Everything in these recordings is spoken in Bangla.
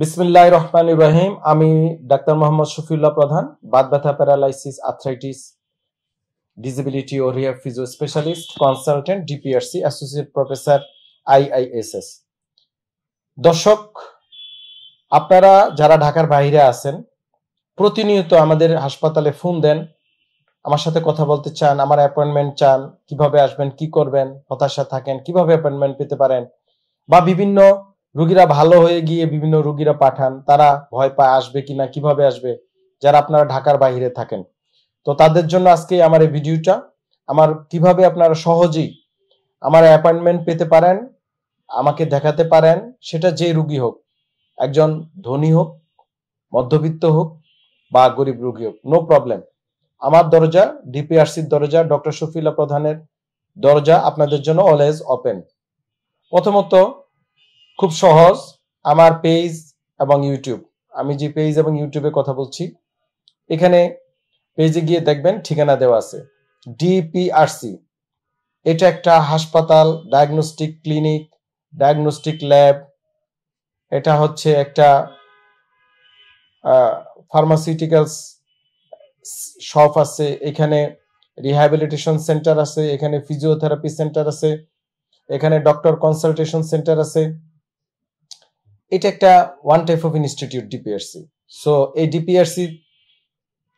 বিসমিল্লাহ রহমান ইব্রাহিম আমি ডাক্তার মোহাম্মদ শফিউল্লাহ প্রধান বাদ ব্যথা প্যারালাইসিস আর্থ্রাইটিস ডিসেবিলিটি ও রিয়ার physio specialist consultant DPRC associate professor IISS দর্শক আপনারা যারা ঢাকার বাইরে আছেন প্রতিনিয়ত আমাদের হাসপাতালে ফোন দেন আমার সাথে কথা বলতে চান আমার অ্যাপয়েন্টমেন্ট চান কিভাবে আসবেন কি করবেন হতাশা থাকেন কিভাবে অ্যাপয়েন্টমেন্ট পেতে পারেন বা বিভিন্ন রুগীরা ভালো হয়ে গিয়ে বিভিন্ন রুগীরা পাঠান তারা ভয় পায় আসবে কিনা কিভাবে আসবে যারা আপনারা ঢাকার বাহিরে থাকেন তো তাদের জন্য আজকে আমার এই ভিডিওটা আমার কিভাবে আপনারা সহজেই আমার অ্যাপয়েন্টমেন্ট পেতে পারেন আমাকে দেখাতে পারেন সেটা যে রুগী হোক একজন ধনী হোক মধ্যবিত্ত হোক বা গরিব রুগী হোক নো প্রবলেম আমার দরজা ডিপিআরসির দরজা ডক্টর সফিলা প্রধানের দরজা আপনাদের জন্য অলওয়েজ ওপেন প্রথমত খুব সহজ আমার পেজ এবং ইউটিউব আমি যে পেজ এবং ইউটিউবে কথা বলছি এখানে পেজে গিয়ে দেখবেন ঠিকানা দেওয়া আছে ডিপিআরসি এটা একটা হাসপাতাল ডায়াগনস্টিক ক্লিনিক ডায়াগনস্টিক ল্যাব এটা হচ্ছে একটা ফার্মাসিউটিক্যালস শপ আছে এখানে রিহ্যাবিলিটেশন সেন্টার আছে এখানে ফিজিওথেরাপি সেন্টার আছে এখানে ডক্টর কনসালটেশন সেন্টার আছে এটা একটা one type of institute DPRC so এই ডিপিআরসি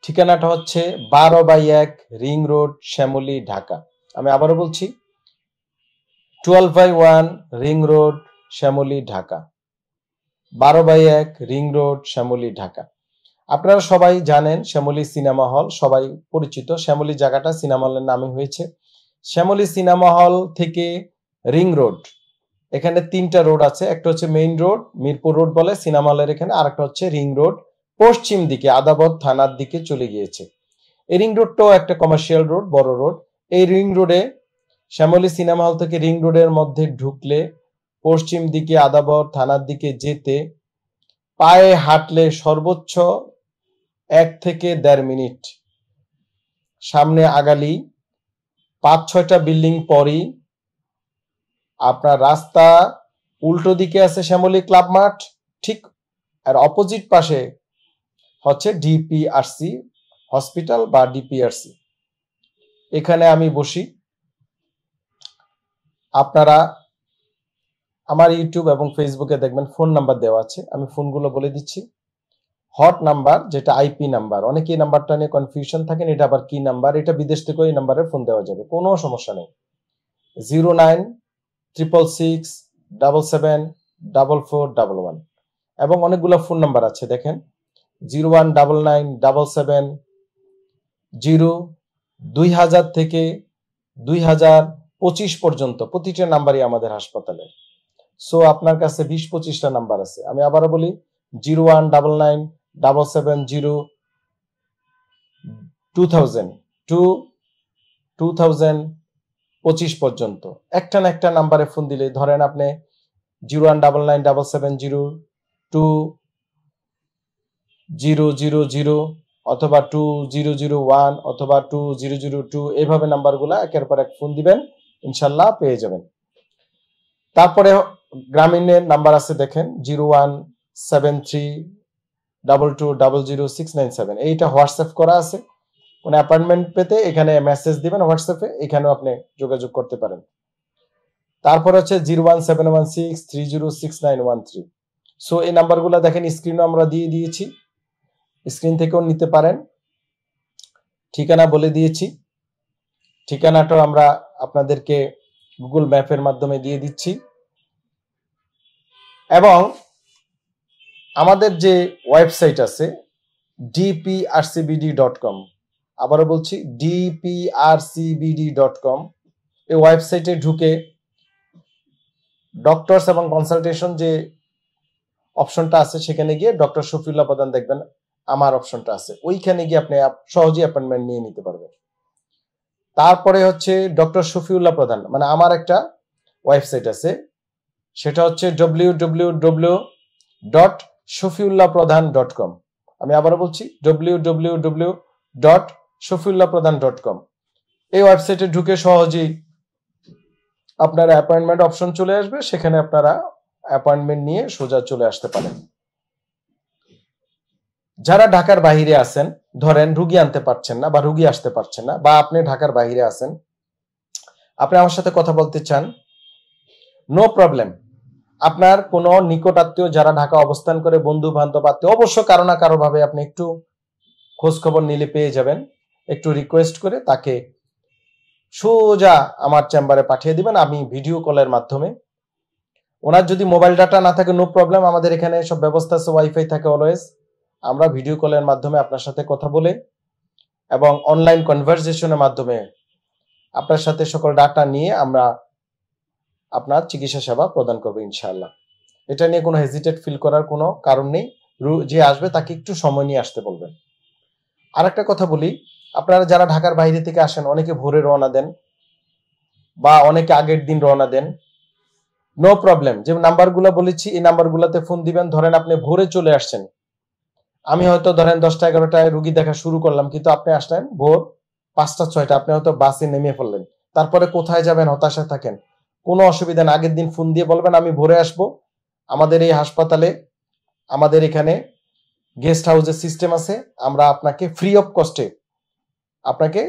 ঠিকানাটা হচ্ছে বারো বাই এক রিং রোড শ্যামলী ঢাকা আমি আবারও বলছি twelve by one ring road Shyamoli Dhaka বারো বাই এক রিং রোড শ্যামলী ঢাকা আপনারা সবাই জানেন শ্যামলী সিনেমা হল সবাই পরিচিত শ্যামলী জায়গাটা সিনেমা হলের নামে হয়েছে শ্যামলী সিনেমা হল থেকে রিং রোড এখানে তিনটা রোড আছে একটা হচ্ছে মেইন রোড মিরপুর রোড বলে সিনেমালের এখানে আর একটা হচ্ছে রিং রোড পশ্চিম দিকে আদাবত থানার দিকে চলে গিয়েছে এই রিং রোডটাও একটা কমার্শিয়াল রোড বড় রোড এই রিং রোডে শ্যামলী সিনেমা হল থেকে রিং রোডের মধ্যে ঢুকলে পশ্চিম দিকে আদাবর থানার দিকে যেতে পায়ে হাঁটলে সর্বোচ্চ এক থেকে দেড় মিনিট সামনে আগালি পাঁচ ছয়টা বিল্ডিং পরই আপনার রাস্তা উল্টো দিকে আছে শ্যামলী ক্লাব মাঠ ঠিক আর অপোজিট পাশে হচ্ছে ডিপিআরসি হসপিটাল বা ডিপিআরসি এখানে আমি বসি আপনারা আমার ইউটিউব এবং ফেসবুকে দেখবেন ফোন নাম্বার দেওয়া আছে আমি ফোনগুলো বলে দিচ্ছি হট নাম্বার যেটা আইপি নাম্বার অনেকে এই নাম্বারটা নিয়ে কনফিউশন থাকেন এটা আবার কি নাম্বার এটা বিদেশ থেকে এই নাম্বারে ফোন দেওয়া যাবে কোনো সমস্যা নেই zero nine triple six double seven double four double one এবং অনেকগুলো ফোন নাম্বার আছে দেখেন zero one double nine double seven zero দুই হাজার থেকে দুই হাজার পঁচিশ পর্যন্ত প্রতিটা নাম্বারই আমাদের হাসপাতালে সো আপনার কাছে বিশ পঁচিশটা নাম্বার আছে আমি আবারও বলি zero one double nine double seven zero two thousand two two thousand পঁচিশ পর্যন্ত একটা না একটা নাম্বারে ফোন দিলে ধরেন আপনি zero one double nine double seven zero two zero zero zero অথবা টু জিরো জিরো ওয়ান অথবা টু জিরো জিরো টু এইভাবে নাম্বারগুলো একের পর এক ফোন দিবেন ইনশাল্লাহ পেয়ে যাবেন তারপরে গ্রামীণের নাম্বার আছে দেখেন zero one seven three double two double zero six nine seven এইটা হোয়াটসঅ্যাপ করা আছে কোনো মানে অ্যাপয়েন্টমেন্ট পেতে এখানে মেসেজ দিবেন হোয়াটসঅ্যাপে এখানেও আপনি যোগাযোগ করতে পারেন তারপর হচ্ছে zero one seven one six three zero six nine one three so এই নাম্বারগুলো দেখেন স্ক্রিনও আমরা দিয়ে দিয়েছি স্ক্রিন থেকেও নিতে পারেন ঠিকানা বলে দিয়েছি ঠিকানাটাও আমরা আপনাদেরকে গুগল ম্যাপের মাধ্যমে দিয়ে দিচ্ছি এবং আমাদের যে ওয়েবসাইট আছে ডিপিআরসিবিডি ডট কম আবারও বলছি ডিপিআরসিবিডি ডট কম এই ওয়েবসাইটে ঢুকে ডক্টরস এবং কনসালটেশন যে অপশনটা আছে সেখানে গিয়ে ডক্টর শফিউল্লাহ প্রধান দেখবেন আমার অপশনটা আছে ওইখানে গিয়ে আপনি সহজে অ্যাপয়েন্টমেন্ট নিয়ে নিতে পারবেন তারপরে হচ্ছে ডক্টর শফিউল্লাহ প্রধান মানে আমার একটা ওয়েবসাইট আছে সেটা হচ্ছে W W W dot Shafiullah Pradhan dot com আমি আবারও বলছি W W W dot Shafiullah Pradhan dot কম এই ওয়েবসাইটে ঢুকে সহজেই আপনার অ্যাপয়েন্টমেন্ট অপশন চলে আসবে সেখানে আপনারা অ্যাপয়েন্টমেন্ট নিয়ে সোজা চলে আসতে পারেন যারা ঢাকার বাহিরে আছেন ধরেন রুগী আনতে পারছেন না বা রুগী আসতে পারছেন না বা আপনি ঢাকার বাহিরে আছেন আপনি আমার সাথে কথা বলতে চান নো প্রবলেম আপনার কোনো নিকট আত্মীয় যারা ঢাকা অবস্থান করে বন্ধু বান্ধব আত্মীয় অবশ্য কারো না কারো ভাবে আপনি একটু খোঁজ খবর নিলে পেয়ে যাবেন একটু রিকোয়েস্ট করে তাকে সোজা আমার চেম্বারে পাঠিয়ে দিবেন আমি ভিডিও কলের মাধ্যমে ওনার যদি মোবাইল ডাটা না থাকে নো প্রবলেম আমাদের এখানে সব ব্যবস্থা আছে ওয়াইফাই থাকে অলওয়েজ আমরা ভিডিও কলের মাধ্যমে আপনার সাথে কথা বলে এবং অনলাইন কনভারসেশনের মাধ্যমে আপনার সাথে সকল ডাটা নিয়ে আমরা আপনার চিকিৎসা সেবা প্রদান করবো ইনশাল্লাহ এটা নিয়ে কোনো হেজিটেট ফিল করার কোনো কারণ নেই যে আসবে তাকে একটু সময় নিয়ে আসতে বলবেন আর একটা কথা বলি আপনারা যারা ঢাকার বাইরে থেকে আসেন অনেকে ভোরে রওনা দেন বা অনেকে আগের দিন রওনা দেন নো প্রবলেম যে নাম্বারগুলো বলেছি এই নাম্বারগুলোতে ফোন দিবেন ধরেন আপনি ভোরে চলে আসছেন আমি হয়তো ধরেন দশটা এগারোটায় রুগী দেখা শুরু করলাম কিন্তু আপনি আসলেন ভোর পাঁচটা ছয়টা আপনি হয়তো বাসে নেমে পড়লেন তারপরে কোথায় যাবেন হতাশা থাকেন কোনো অসুবিধা না আগের দিন ফোন দিয়ে বলবেন আমি ভোরে আসব আমাদের এই হাসপাতালে আমাদের এখানে গেস্ট হাউসের সিস্টেম আছে আমরা আপনাকে ফ্রি অফ কস্টে আপনাকে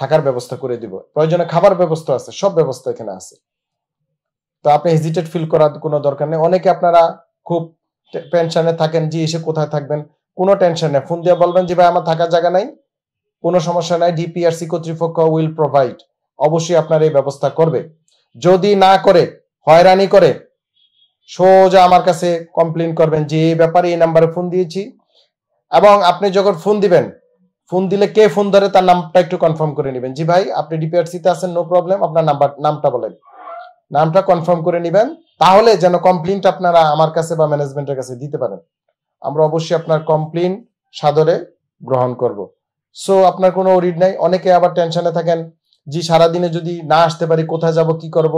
থাকার ব্যবস্থা করে দিব প্রয়োজনে খাবার ব্যবস্থা আছে সব ব্যবস্থা এখানে আছে তো আপনি হেজিটেট ফিল করার কোনো দরকার নেই অনেকে আপনারা খুব টেনশনে থাকেন যে এসে কোথায় থাকবেন কোনো টেনশন নেই ফোন দিয়ে বলবেন যে ভাই আমার থাকার জায়গা নাই কোনো সমস্যা নাই ডিপিআরসি কর্তৃপক্ষ উইল প্রোভাইড অবশ্যই আপনার এই ব্যবস্থা করবে যদি না করে হয়রানি করে সোজা আমার কাছে কমপ্লেন করবেন যে এই ব্যাপারে এই নাম্বারে ফোন দিয়েছি এবং আপনি যখন ফোন দিবেন ফোন দিলে কে ফোন ধরে তার নামটা একটু কনফার্ম করে নেবেন জি ভাই আপনি ডিপিআরসিতে আছেন নো প্রবলেম আপনার নাম্বার নামটা বলেন নামটা কনফার্ম করে নেবেন তাহলে যেন কমপ্লেনটা আপনারা আমার কাছে বা ম্যানেজমেন্টের কাছে দিতে পারেন আমরা অবশ্যই আপনার কমপ্লেন সাদরে গ্রহণ করব সো আপনার কোনো রিড নাই অনেকে আবার টেনশনে থাকেন জি সারাদিনে যদি না আসতে পারি কোথায় যাব কি করব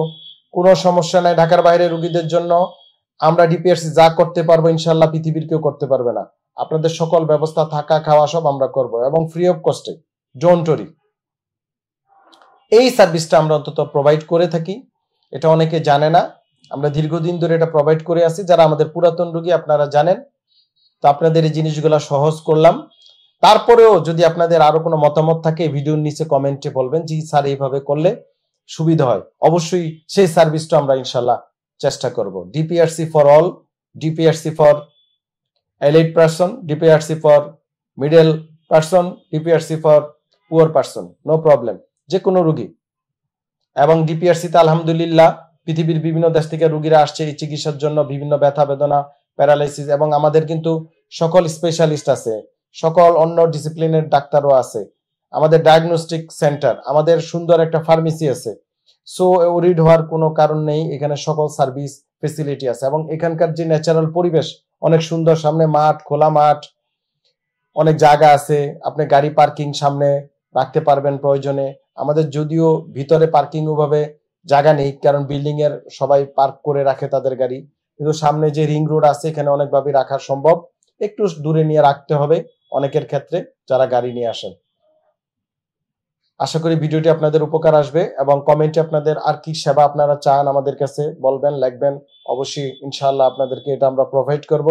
কোনো সমস্যা নাই ঢাকার বাইরে রুগীদের জন্য আমরা ডিপিআরসি যা করতে পারবো ইনশাল্লাহ পৃথিবীর কেউ করতে পারবে না আপনাদের সকল ব্যবস্থা থাকা খাওয়া সব আমরা করব এবং ফ্রি অফ কস্টে ডোন্ট ওরি এই সার্ভিসটা আমরা অন্তত প্রোভাইড করে থাকি এটা অনেকে জানে না আমরা দীর্ঘদিন ধরে এটা প্রোভাইড করে আসি যারা আমাদের পুরাতন রুগী আপনারা জানেন তো আপনাদের এই জিনিসগুলো সহজ করলাম তারপরেও যদি আপনাদের আরো কোনো মতামত থাকে ভিডিওর নিচে কমেন্টে বলবেন জি স্যার এইভাবে করলে সুবিধা হয় অবশ্যই সেই সার্ভিসটা আমরা ইনশাল্লাহ চেষ্টা করব DPRC for all DPRC for elite person, DPRC for middle person, DPRC for poor person, no problem. যে কোনো রুগী এবং ডিপিআরসি তে আলহামদুলিল্লাহ পৃথিবীর বিভিন্ন দেশ থেকে রুগীরা আসছে এই চিকিৎসার জন্য বিভিন্ন ব্যথা বেদনা প্যারালাইসিস এবং আমাদের কিন্তু সকল স্পেশালিস্ট আছে সকল অন্য ডিসিপ্লিনের ডাক্তারও আছে আমাদের ডায়াগনস্টিক সেন্টার আমাদের সুন্দর একটা ফার্মেসি আছে সো রিড হওয়ার কোনো কারণ নেই এখানে সকল সার্ভিস ফেসিলিটি আছে এবং এখানকার যে ন্যাচারাল পরিবেশ অনেক সুন্দর সামনে মাঠ খোলা মাঠ অনেক জায়গা আছে আপনি গাড়ি পার্কিং সামনে রাখতে পারবেন প্রয়োজনে আমাদের যদিও ভিতরে পার্কিং ওভাবে জায়গা নেই কারণ বিল্ডিং এর সবাই পার্ক করে রাখে তাদের গাড়ি কিন্তু সামনে যে রিং রোড আছে এখানে অনেকভাবে রাখা সম্ভব একটু দূরে নিয়ে রাখতে হবে অনেকের ক্ষেত্রে যারা গাড়ি নিয়ে আসেন আশা করি ভিডিওটি আপনাদের উপকার আসবে এবং কমেন্টে আপনাদের আর কি সেবা আপনারা চান আমাদের কাছে বলবেন লিখবেন অবশ্যই ইনশাআল্লাহ আপনাদেরকে এটা আমরা প্রোভাইড করব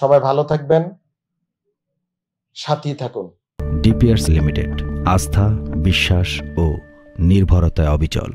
সবাই ভালো থাকবেন সাথী থাকুন ডিপিআরস লিমিটেড আস্থা বিশ্বাস ও নির্ভরতায় অবিচল